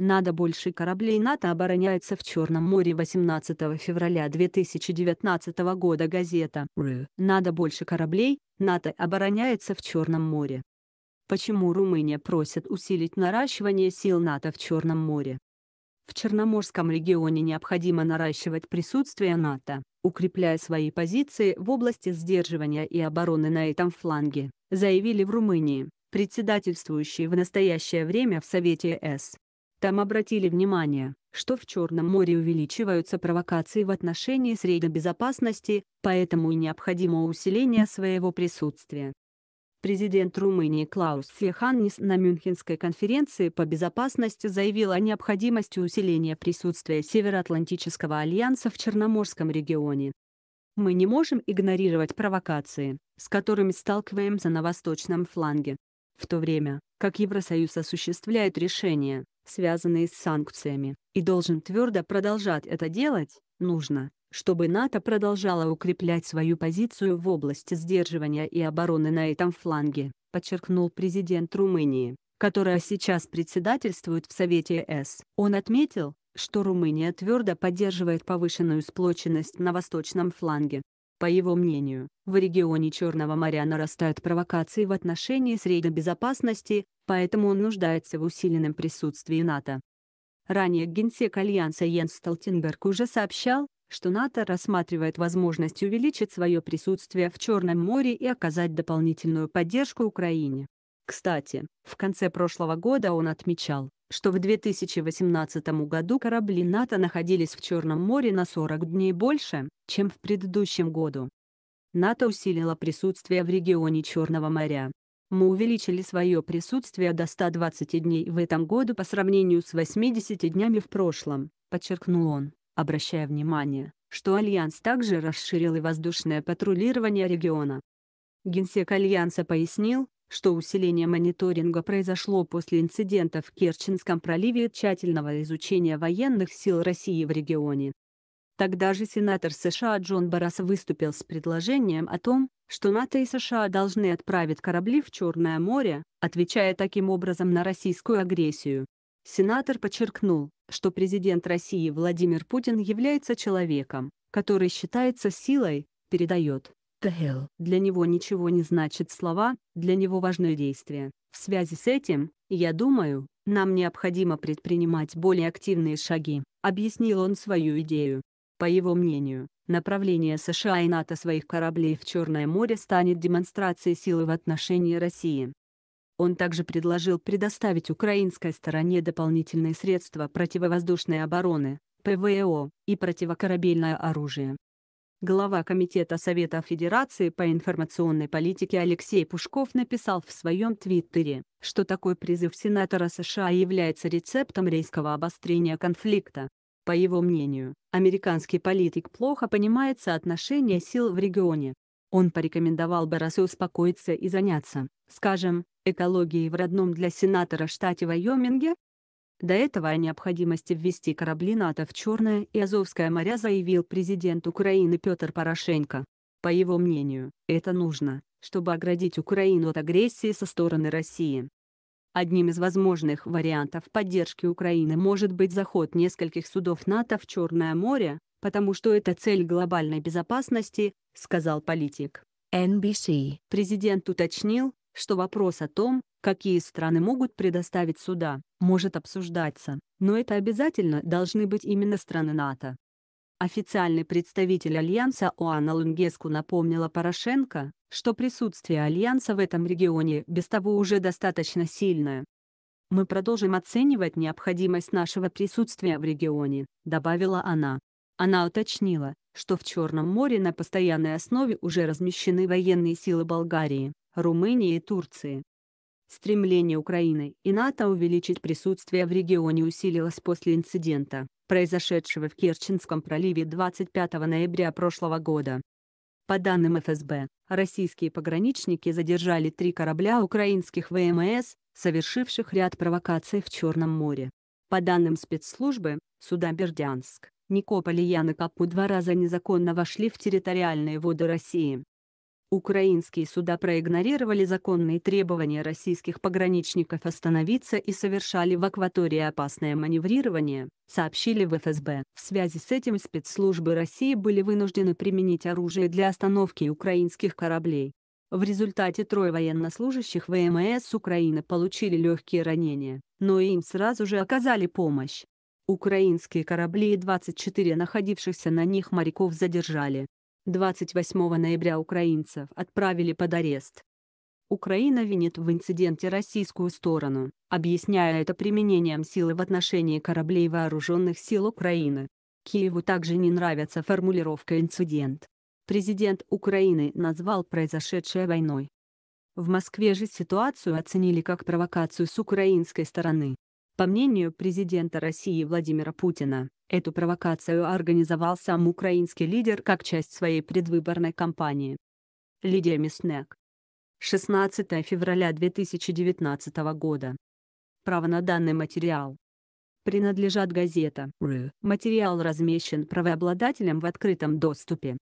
Надо больше кораблей НАТО обороняется в Черном море 18 февраля 2019 года газета Надо больше кораблей, НАТО обороняется в Черном море. Почему Румыния просит усилить наращивание сил НАТО в Черном море? В Черноморском регионе необходимо наращивать присутствие НАТО, укрепляя свои позиции в области сдерживания и обороны на этом фланге, заявили в Румынии, председательствующие в настоящее время в Совете ЕС. Там обратили внимание, что в Черном море увеличиваются провокации в отношении среды безопасности, поэтому и необходимо усиление своего присутствия. Президент Румынии Клаус Феханнис на Мюнхенской конференции по безопасности заявил о необходимости усиления присутствия Североатлантического альянса в Черноморском регионе. «Мы не можем игнорировать провокации, с которыми сталкиваемся на восточном фланге. В то время, как Евросоюз осуществляет решение связанные с санкциями, и должен твердо продолжать это делать, нужно, чтобы НАТО продолжало укреплять свою позицию в области сдерживания и обороны на этом фланге, подчеркнул президент Румынии, которая сейчас председательствует в Совете ЕС. Он отметил, что Румыния твердо поддерживает повышенную сплоченность на восточном фланге, по его мнению, в регионе Черного моря нарастают провокации в отношении Средней безопасности, поэтому он нуждается в усиленном присутствии НАТО. Ранее генсек Альянса Йенс Столтенберг уже сообщал, что НАТО рассматривает возможность увеличить свое присутствие в Черном море и оказать дополнительную поддержку Украине. Кстати, в конце прошлого года он отмечал, что в 2018 году корабли НАТО находились в Черном море на 40 дней больше, чем в предыдущем году. НАТО усилило присутствие в регионе Черного моря. Мы увеличили свое присутствие до 120 дней в этом году по сравнению с 80 днями в прошлом, подчеркнул он, обращая внимание, что Альянс также расширил и воздушное патрулирование региона. Генсек Альянса пояснил, что усиление мониторинга произошло после инцидента в Керченском проливе и тщательного изучения военных сил России в регионе. Тогда же сенатор США Джон Барас выступил с предложением о том, что НАТО и США должны отправить корабли в Черное море, отвечая таким образом на российскую агрессию. Сенатор подчеркнул, что президент России Владимир Путин является человеком, который считается силой, передает Тейл. Для него ничего не значит слова, для него важны действия. В связи с этим, я думаю, нам необходимо предпринимать более активные шаги, объяснил он свою идею. По его мнению, направление США и НАТО своих кораблей в Черное море станет демонстрацией силы в отношении России. Он также предложил предоставить украинской стороне дополнительные средства противовоздушной обороны, ПВО, и противокорабельное оружие, Глава Комитета Совета Федерации по информационной политике Алексей Пушков написал в своем твиттере, что такой призыв сенатора США является рецептом резкого обострения конфликта. По его мнению, американский политик плохо понимает соотношение сил в регионе. Он порекомендовал Барасу успокоиться и заняться, скажем, экологией в родном для сенатора штате Вайоминге, до этого о необходимости ввести корабли НАТО в Черное и Азовское моря заявил президент Украины Петр Порошенко. По его мнению, это нужно, чтобы оградить Украину от агрессии со стороны России. Одним из возможных вариантов поддержки Украины может быть заход нескольких судов НАТО в Черное море, потому что это цель глобальной безопасности, сказал политик. NBC. Президент уточнил, что вопрос о том, какие страны могут предоставить суда, может обсуждаться, но это обязательно должны быть именно страны НАТО. Официальный представитель Альянса Оана Лунгеску напомнила Порошенко, что присутствие Альянса в этом регионе без того уже достаточно сильное. «Мы продолжим оценивать необходимость нашего присутствия в регионе», — добавила она. Она уточнила, что в Черном море на постоянной основе уже размещены военные силы Болгарии, Румынии и Турции. Стремление Украины и НАТО увеличить присутствие в регионе усилилось после инцидента, произошедшего в Керченском проливе 25 ноября прошлого года. По данным ФСБ, российские пограничники задержали три корабля украинских ВМС, совершивших ряд провокаций в Черном море. По данным спецслужбы, суда Бердянск, Никополь и Янакапу два раза незаконно вошли в территориальные воды России. Украинские суда проигнорировали законные требования российских пограничников остановиться и совершали в акватории опасное маневрирование, сообщили в ФСБ. В связи с этим спецслужбы России были вынуждены применить оружие для остановки украинских кораблей. В результате трое военнослужащих ВМС Украины получили легкие ранения, но им сразу же оказали помощь. Украинские корабли и 24 находившихся на них моряков задержали, 28 ноября украинцев отправили под арест. Украина винит в инциденте российскую сторону, объясняя это применением силы в отношении кораблей вооруженных сил Украины. Киеву также не нравится формулировка «инцидент». Президент Украины назвал произошедшее войной. В Москве же ситуацию оценили как провокацию с украинской стороны. По мнению президента России Владимира Путина, эту провокацию организовал сам украинский лидер как часть своей предвыборной кампании. Лидия Мясник. 16 февраля 2019 года. Право на данный материал. Принадлежат газета. Материал размещен правообладателем в открытом доступе.